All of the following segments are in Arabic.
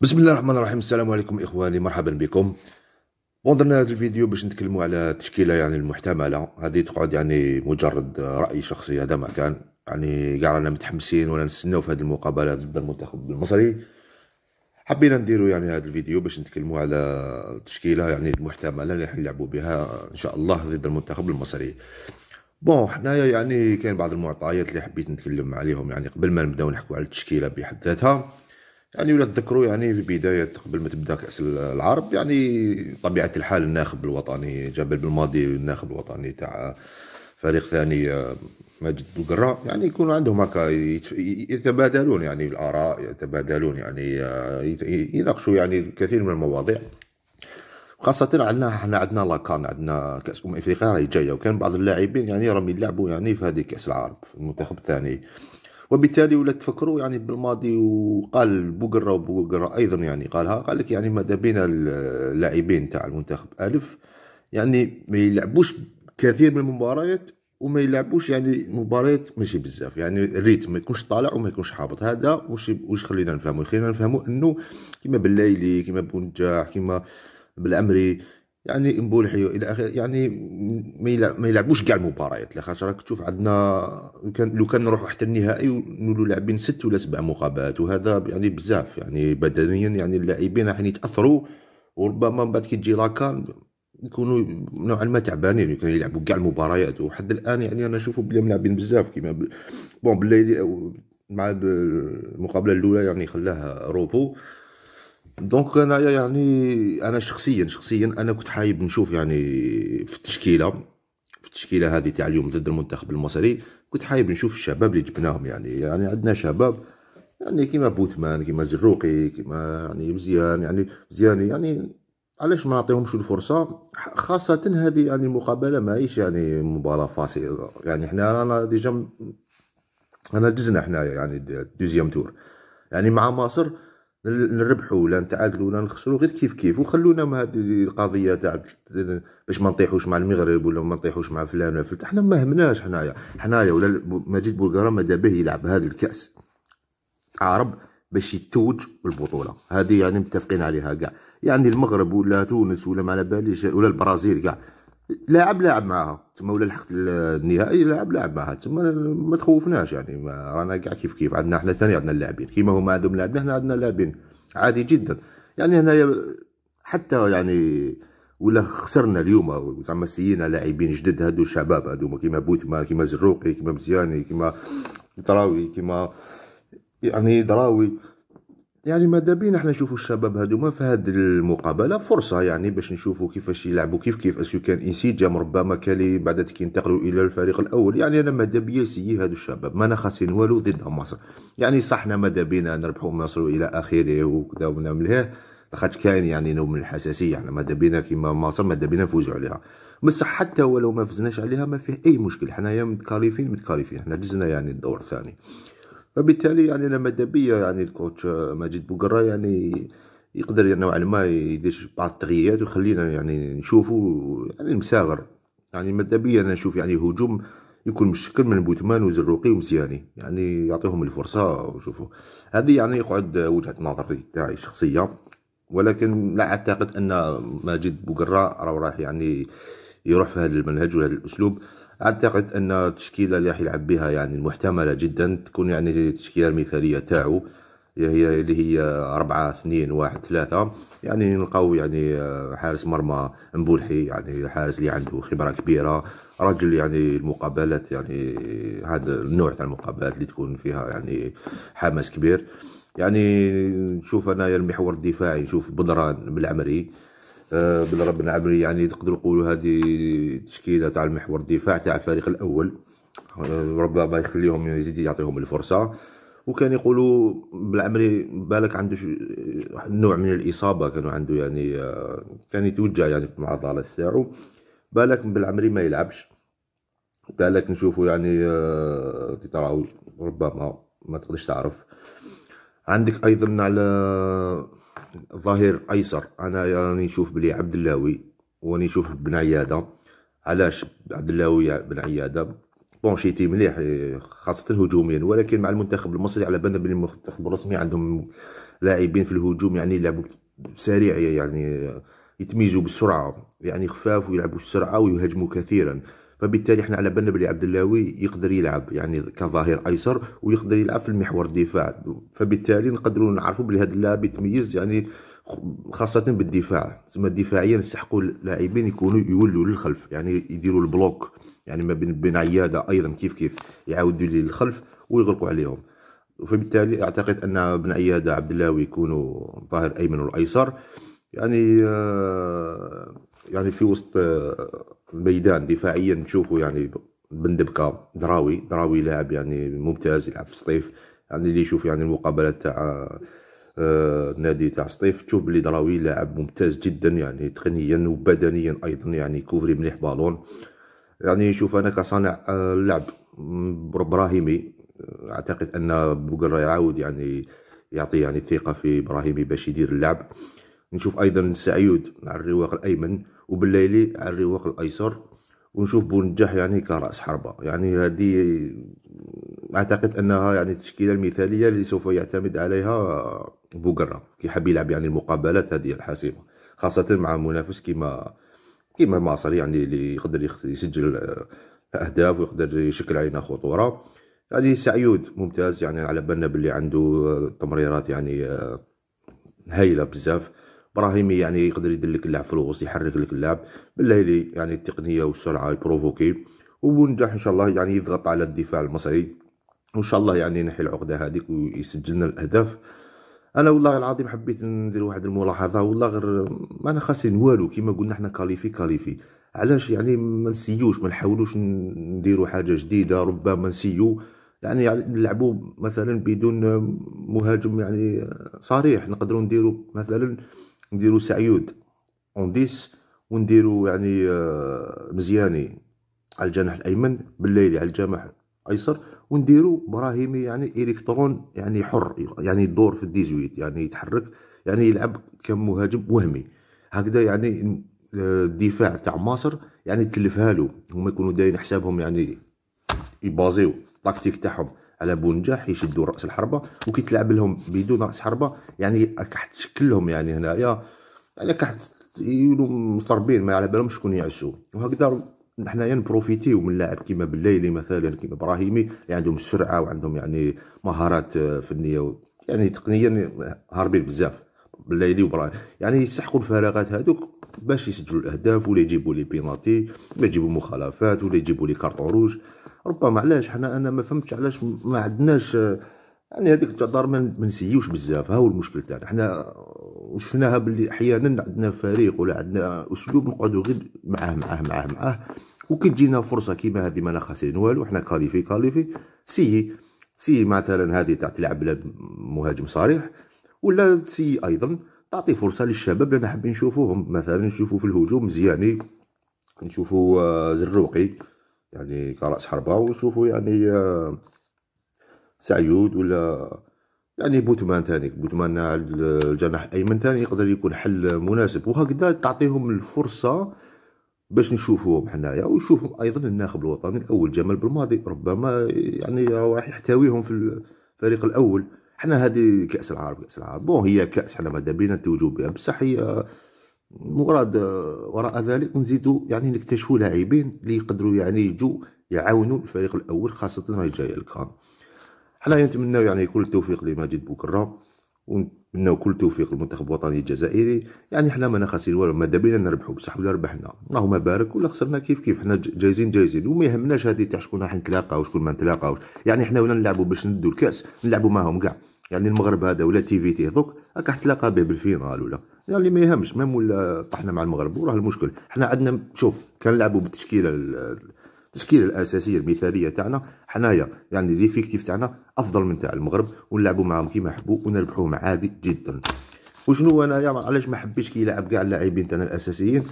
بسم الله الرحمن الرحيم السلام عليكم اخواني مرحبا بكم وضرنا هذا الفيديو باش نتكلموا على تشكيله يعني المحتمله هذه تقعد يعني مجرد راي شخصي هذا ما كان يعني كاع رانا متحمسين ولا نستناو في هذه المقابله ضد المنتخب المصري حبينا نديروا يعني هذا الفيديو باش نتكلموا على التشكيله يعني المحتمله اللي حنلعبوا بها ان شاء الله ضد المنتخب المصري بون حنايا يعني كاين بعض المعطيات اللي حبيت نتكلم عليهم يعني قبل ما نبداو نحكوا على التشكيله بحد ذاتها يعني ولا تذكروا يعني في بداية قبل ما تبدا كأس العرب يعني طبيعة الحال الناخب الوطني جاب بالماضي الناخب الوطني تاع فريق ثاني آه، ماجد بقرة يعني يكونوا عندهم هكا يتبادلون يعني الآراء يتبادلون يعني آه، يناقشوا يعني الكثير من المواضيع خاصة عندنا حنا عندنا لاكان عندنا كأس أمم إفريقيا راهي جاية وكان بعض اللاعبين يعني راهم يلعبوا يعني في هذه كأس العرب في المنتخب الثاني وبالتالي ولا تفكروا يعني بالماضي وقال بوغرا وبوغرا ايضا يعني قالها قال لك يعني ماذا بين اللاعبين تاع المنتخب الف يعني ما يلعبوش كثير من المباريات وما يلعبوش يعني مباريات ماشي بزاف يعني الريتم ما يكونش طالع وما يكونش حابط هذا واش واش خلينا نفهموا خلينا نفهموا انه كيما بالليلي كيما بونجاح كيما بالعمري يعني حيو الى اخره يعني ما يلعبوش كاع المباريات لاخاطش راك تشوف عندنا كان لو كان نروحوا حتى النهائي ونولوا لاعبين ست ولا سبع مقابلات وهذا يعني بزاف يعني بدنيا يعني اللاعبين راح يتاثروا وربما من بعد كي تجي لاكان يكونوا نوعا ما تعبانين يمكن يلعبوا كاع المباريات وحد الان يعني انا نشوفوا بلي ملاعبين بزاف كيما بون بالليل مع المقابله الاولى يعني خلاها روبو دونك انايا يعني انا شخصيا شخصيا انا كنت حايب نشوف يعني في التشكيله في التشكيله هذه تاع اليوم ضد المنتخب المصري كنت حايب نشوف الشباب اللي جبناهم يعني يعني عندنا شباب يعني كيما بوتمان كيما زروقي كيما يعني مزيان يعني مزياني يعني علاش ما نعطيهمش الفرصه خاصه هذه يعني المقابله ماهيش يعني مباراه فاصله يعني حنا رانا ديجا انا دزنا حنايا يعني دوزيام تور يعني مع مصر نربحوا ولا نتعادلوا ولا نخسروا غير كيف كيف وخلونا من هذه القضيه تاع باش ما نطيحوش مع المغرب ولا ما نطيحوش مع فلان ولا فلان احنا ما همناش حنايا حنايا ولا مجيد بولغارا ماذا به يلعب هذا الكاس عرب باش يتوج بالبطوله هذه يعني متفقين عليها كاع يعني المغرب ولا تونس ولا ما على باليش ولا البرازيل كاع لاعب لاعب معاها تما ولا لحقت النهائي لاعب لاعب معاها تما ما تخوفناش يعني ما رانا كاع كيف كيف عندنا حنا ثاني عندنا اللاعبين كيما هما عندهم لاعبين حنا عندنا لاعبين عادي جدا يعني هنايا حتى يعني ولا خسرنا اليوم زعما سيينا لاعبين جدد هادو الشباب هادو كيما بوتما كيما زروقي كيما مزياني كيما دراوي كيما يعني دراوي يعني ماذا بينا احنا نشوفوا الشباب هذوما في هذه المقابله فرصه يعني باش نشوفوا كيفاش يلعبوا كيف كيف اسيو كان انسجام ربما كالي بعد كي ينتقلوا الى الفريق الاول يعني انا ماذا بيا سيي هذو الشباب ما خاسرين والو ضد مصر يعني صحنا ماذا بينا نربحوا مصر الى اخره وكذا ونعملها لاخاطش كاين يعني نوع من الحساسيه يعني ماذا بينا كيما مصر ماذا بينا نفوزوا عليها بصح حتى ولو ما فزناش عليها ما فيه اي مشكل حنايا متكالفين متكالفين حنا دزنا يعني الدور الثاني فبالتالي يعني انا ماذا يعني الكوتش ماجد بوقرا يعني يقدر يعني نوعا ما يدير بعض التغييرات ويخلينا يعني نشوفوا يعني المساغر يعني ماذا انا نشوف يعني هجوم يكون مشكل من بوتمان وزروقي ومزياني يعني يعطيهم الفرصه وشوفوا هذه يعني يقعد وجهه نظري تاعي الشخصيه ولكن لا اعتقد ان ماجد بوقراء راه راح يعني يروح في هذا المنهج وهذا الاسلوب اعتقد ان التشكيله اللي راح يلعب بها يعني المحتمله جدا تكون يعني التشكيله المثاليه تاعو هي اللي هي أربعة اثنين واحد 3 يعني نلقاو يعني آه، حارس مرمى مبولحي يعني حارس اللي عنده خبرة كبيرة رجل يعني المقابلات يعني هذا النوع تاع المقابلات اللي تكون فيها يعني حماس كبير يعني نشوف انايا المحور الدفاعي نشوف بدران بالعمري آه، بالرب بن يعني تقدروا تقولوا هذه تشكيله تاع المحور الدفاع تاع الفريق الاول آه، ربما يخليهم يزيد يعطيهم الفرصه وكان يقولوا بالعمري بالك عنده واحد النوع آه، من الاصابه كانوا عنده يعني كان يتوجع يعني في العضلات تاعو بالك بالعمري ما يلعبش بالك نشوفه يعني تراو ربما ما تقدرش تعرف عندك ايضا على ظهير ايسر انا راني نشوف بلي عبد اللاوي وراني نشوف بن عياده علاش عبد اللاوي بن عياده بونشيتي مليح euh, خاصة هجوميا ولكن مع المنتخب المصري على بالنا بلي المنتخب الرسمي عندهم لاعبين في الهجوم يعني يلعبوا سريع يعني يتميزوا بالسرعة يعني خفاف ويلعبوا بسرعه ويهاجموا كثيرا فبالتالي احنا على بالنا بلي عبد اللاوي يقدر يلعب يعني كظهير ايسر ويقدر يلعب في المحور الدفاع فبالتالي نقدروا نعرفوا بلي هذا اللاعب يتميز يعني خاصة بالدفاع تسمى دفاعيا نستحقوا اللاعبين يكونوا يولوا للخلف يعني يديروا البلوك يعني ما بين بن عيادة أيضا كيف كيف يعاودوا للخلف ويغلقوا عليهم فبالتالي أعتقد أن بن عيادة عبد اللاوي يكونوا ظاهر أيمن والأيسر يعني آه، يعني في وسط آه، الميدان دفاعيا نشوفوا يعني بندبكا دراوي دراوي لاعب يعني ممتاز يلعب في سطيف يعني اللي يشوف يعني المقابلات تاع آه، النادي تاع سطيف تشوف بلي دراوي لاعب ممتاز جدا يعني تقنيا وبدنيا ايضا يعني كوفري مليح بالون يعني شوف انا كصانع اللعب آه، ابراهيمي اعتقد ان بوغرا يعاود يعني يعطي يعني ثقه في ابراهيمي باش يدير اللعب نشوف ايضا سعيود على الرواق الايمن وبالليلي على الرواق الايسر ونشوف بونجاح يعني كراس حربة يعني هذه اعتقد انها يعني التشكيله المثاليه اللي سوف يعتمد عليها بوغرا كي حاب يلعب يعني المقابلات هذه الحاسمه خاصه مع منافس كيما كيما ماصر يعني اللي يقدر يسجل اهداف ويقدر يشكل علينا خطوره يعني سعيود ممتاز يعني على بالنا باللي عنده تمريرات يعني هايله بزاف براهيمي يعني يقدر يدير لك اللعب في الوسط يحرك لك اللعب بالليلي يعني التقنيه والسرعه يبروفوكي ونجح ان شاء الله يعني يضغط على الدفاع المصري وان شاء الله يعني ينحي العقده هذيك ويسجلنا الاهداف انا والله العظيم حبيت ندير واحد الملاحظه والله غير ما انا خاسرين والو كيما قلنا حنا كاليفي كاليفي علاش يعني ما نسيوش ما نحاولوش نديروا حاجه جديده ربما نسيو يعني, يعني نلعبوا مثلا بدون مهاجم يعني صريح نقدروا نديروا مثلا نديرو سعيود اون ديس ونديرو يعني آه، مزياني على الجناح الايمن بالليلي على الجناح الايسر ونديرو براهيمي يعني الكترون يعني حر يعني يدور في الديزويت يعني يتحرك يعني يلعب كمهاجم وهمي هكذا يعني آه، الدفاع تاع مصر يعني تلفها له هما يكونوا دايرين حسابهم يعني يبازيو تاكتيك تاعهم على بونجاح يشدوا راس الحربه وكيتلعب لهم بدون راس حربه يعني راك حتشكل لهم يعني هنايا على يعني كحت يولوا مصربين ما على بالهم شكون يعسو وهكذا حنايا نبروفيتيو من لاعب كيما بالليلي مثلا كيما ابراهيمي اللي عندهم السرعه وعندهم يعني مهارات فنيه يعني تقنيا هاربين بزاف بالليلي وابراهيم يعني يسحقوا الفراغات هذوك باش يسجلوا الاهداف ولا يجيبوا لي بينالتي ولا يجيبوا مخالفات ولا يجيبوا لي كارطون روج ربما علاش حنا انا ما فهمتش علاش ما عندناش يعني هذيك التضار ما نسيوش بزاف ها هو المشكل تاعنا حنا وشفناها باللي احيانا عندنا فريق ولا عندنا اسلوب نقعدوا غير معاه معاه معاه معاه وكي تجينا فرصه كيما هذه ما خاسرين والو حنا كاليفي كاليفي سي سي مثلا هذه تاع تلعب مهاجم صريح ولا سي ايضا تعطي فرصه للشباب لان حابين نشوفوهم مثلا نشوفو في الهجوم مزياني نشوفو آه، زروقي يعني كراس حربة ونشوفو يعني آه، سعيود ولا يعني بوتمان تاني بوتمان الجناح آه، الايمن تاني يقدر يكون حل مناسب وهكذا تعطيهم الفرصه باش نشوفوهم حنايا ويشوفهم ايضا الناخب الوطني الاول جمال بالماضي ربما يعني راح يحتويهم في الفريق الاول حنا هذه كاس العرب كاس العرب بون هي كاس حنا ماذا بينا نتوجو بها بصح هي مراد آه، وراء ذلك نزيدو يعني نكتشفوا لاعبين اللي يقدروا يعني يجوا يعاونوا الفريق الاول خاصه راهي جايه الكام حنايا نتمناو يعني كل التوفيق لماجد بوكرا ونتمناو كل التوفيق للمنتخب الوطني الجزائري يعني حنا مانا خاسرين والو ما دابينا نربحوا بصح ولا ربحنا اللهم بارك ولا خسرنا كيف كيف حنا جايزين جايزين وما يهمناش هادي تاع شكون راح نتلاقاو شكون ما نتلاقاوش يعني حنا ولا نلعبوا باش ندوا الكاس نلعبوا معاهم كاع يعني المغرب هذا ولا تي في تي دوك راك تلاقى به بالفينال ولا يعني اللي ما يهمش ميم ولا طحنا مع المغرب وراه المشكل حنا عندنا شوف كنلعبوا بالتشكيله التشكيله الاساسيه المثاليه تاعنا حنايا يعني ليفيكتيف تاعنا افضل من تاع المغرب ونلعبوا معاهم كيما حبوا ونربحوهم عادي جدا وشنو انايا علاش ما حبيتش كيلعب كاع اللاعبين تاعنا الاساسيين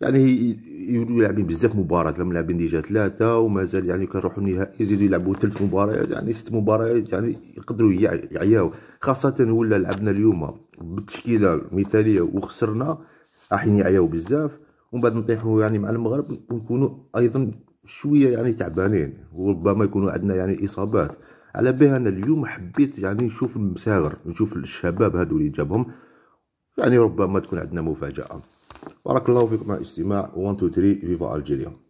يعني يولوا لاعبين بزاف مباريات لاعبين ديجا ثلاثه ومازال يعني كنروحوا النهائي يزيدوا يلعبوا ثلاث مباريات يعني ست مباريات يعني يقدروا يعياو خاصه ولا لعبنا اليوم بالتشكيله المثاليه وخسرنا راحين يعياو بزاف ومن بعد نطيحوا يعني مع المغرب ونكونوا ايضا شويه يعني تعبانين وربما يكونوا عندنا يعني اصابات على بها انا اليوم حبيت يعني نشوف المساغر نشوف الشباب هذو اللي جابهم يعني ربما تكون عندنا مفاجاه بارك الله فيكم على الاستماع 1 تو 3 فيفا الجيريا